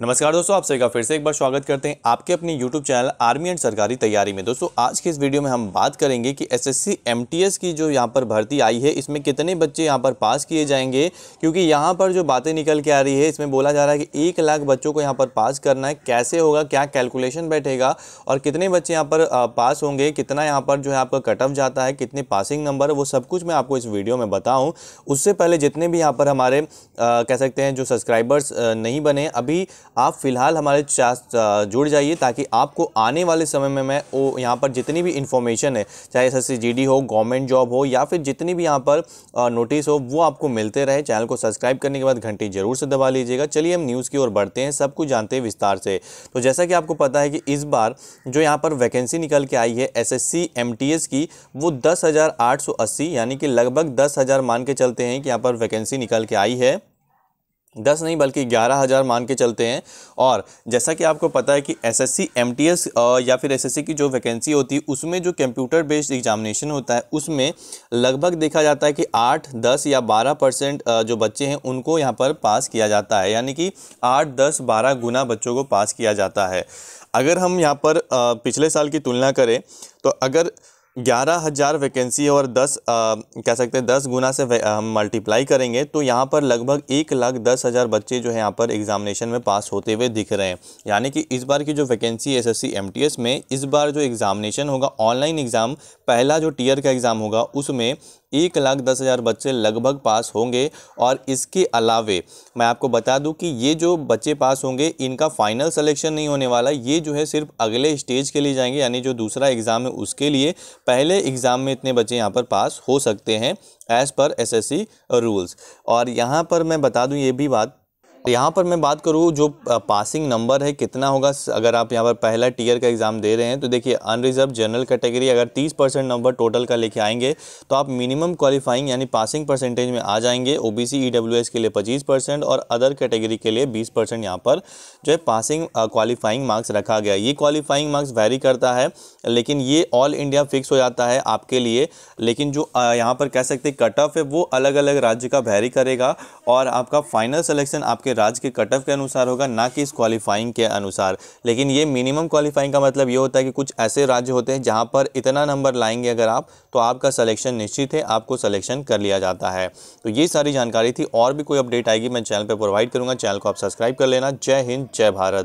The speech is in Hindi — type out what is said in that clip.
नमस्कार दोस्तों आप सभी का फिर से एक बार स्वागत करते हैं आपके अपने YouTube चैनल आर्मी एंड सरकारी तैयारी में दोस्तों आज के इस वीडियो में हम बात करेंगे कि एसएससी एमटीएस की जो यहाँ पर भर्ती आई है इसमें कितने बच्चे यहाँ पर पास किए जाएंगे क्योंकि यहाँ पर जो बातें निकल के आ रही है इसमें बोला जा रहा है कि एक लाख बच्चों को यहाँ पर पास करना है कैसे होगा क्या कैलकुलेशन बैठेगा और कितने बच्चे यहाँ पर पास होंगे कितना यहाँ पर जो है आपका कट ऑफ जाता है कितने पासिंग नंबर वो सब कुछ मैं आपको इस वीडियो में बताऊँ उससे पहले जितने भी यहाँ पर हमारे कह सकते हैं जो सब्सक्राइबर्स नहीं बने अभी आप फ़िलहाल हमारे साथ जुड़ जाइए ताकि आपको आने वाले समय में मैं वो यहाँ पर जितनी भी इन्फॉर्मेशन है चाहे एस एस हो गवर्नमेंट जॉब हो या फिर जितनी भी यहाँ पर नोटिस हो वो आपको मिलते रहे चैनल को सब्सक्राइब करने के बाद घंटी ज़रूर से दबा लीजिएगा चलिए हम न्यूज़ की ओर बढ़ते हैं सब कुछ जानते हैं विस्तार से तो जैसा कि आपको पता है कि इस बार जो यहाँ पर वैकेंसी निकल के आई है एस एस की वो दस यानी कि लगभग दस मान के चलते हैं कि यहाँ पर वैकेंसी निकल के आई है दस नहीं बल्कि ग्यारह हज़ार मान के चलते हैं और जैसा कि आपको पता है कि एसएससी एमटीएस या फिर एसएससी की जो वैकेंसी होती है उसमें जो कंप्यूटर बेस्ड एग्जामिनेशन होता है उसमें लगभग देखा जाता है कि आठ दस या बारह परसेंट जो बच्चे हैं उनको यहाँ पर पास किया जाता है यानी कि आठ दस बारह गुना बच्चों को पास किया जाता है अगर हम यहाँ पर पिछले साल की तुलना करें तो अगर ग्यारह हज़ार वैकेंसी और दस आ, कह सकते हैं दस गुना से हम मल्टीप्लाई करेंगे तो यहाँ पर लगभग एक लाख दस हज़ार बच्चे जो है यहाँ पर एग्ज़ामिनेशन में पास होते हुए दिख रहे हैं यानी कि इस बार की जो वैकेंसी एस एस में इस बार जो एग्ज़ामिनेशन होगा ऑनलाइन एग्ज़ाम पहला जो टीयर का एग्ज़ाम होगा उसमें एक लाख दस हज़ार बच्चे लगभग पास होंगे और इसके अलावे मैं आपको बता दूं कि ये जो बच्चे पास होंगे इनका फाइनल सिलेक्शन नहीं होने वाला ये जो है सिर्फ अगले स्टेज के लिए जाएंगे यानी जो दूसरा एग्ज़ाम है उसके लिए पहले एग्ज़ाम में इतने बच्चे यहाँ पर पास हो सकते हैं एज़ पर एस रूल्स और यहाँ पर मैं बता दूँ ये भी बात यहाँ पर मैं बात करूँ जो पासिंग नंबर है कितना होगा अगर आप यहाँ पर पहला टीयर का एग्ज़ाम दे रहे हैं तो देखिए अनरिजर्व जनरल कैटेगरी अगर 30 परसेंट नंबर टोटल का लेके आएंगे तो आप मिनिमम क्वालिफाइंग यानी पासिंग परसेंटेज में आ जाएंगे ओ बी e के लिए पच्चीस परसेंट और अदर कैटेगरी के लिए बीस परसेंट यहाँ पर जो है पासिंग क्वालिफाइंग मार्क्स रखा गया ये क्वालिफाइंग मार्क्स वेरी करता है लेकिन ये ऑल इंडिया फिक्स हो जाता है आपके लिए लेकिन जो यहाँ पर कह सकते कट ऑफ है वो अलग अलग राज्य का वेरी करेगा और आपका फाइनल सिलेक्शन आपके राज्य के कट ऑफ के अनुसार होगा ना कि इस क्वालिफाइंग के अनुसार लेकिन ये मिनिमम क्वालिफाइंग का मतलब ये होता है कि कुछ ऐसे राज्य होते हैं जहाँ पर इतना नंबर लाएंगे अगर आप तो आपका सलेक्शन निश्चित है आपको सलेक्शन कर लिया जाता है तो ये सारी जानकारी थी और भी कोई अपडेट आएगी मैं चैनल पर प्रोवाइड करूँगा चैनल को आप सब्सक्राइब कर लेना जय हिंद जय भारत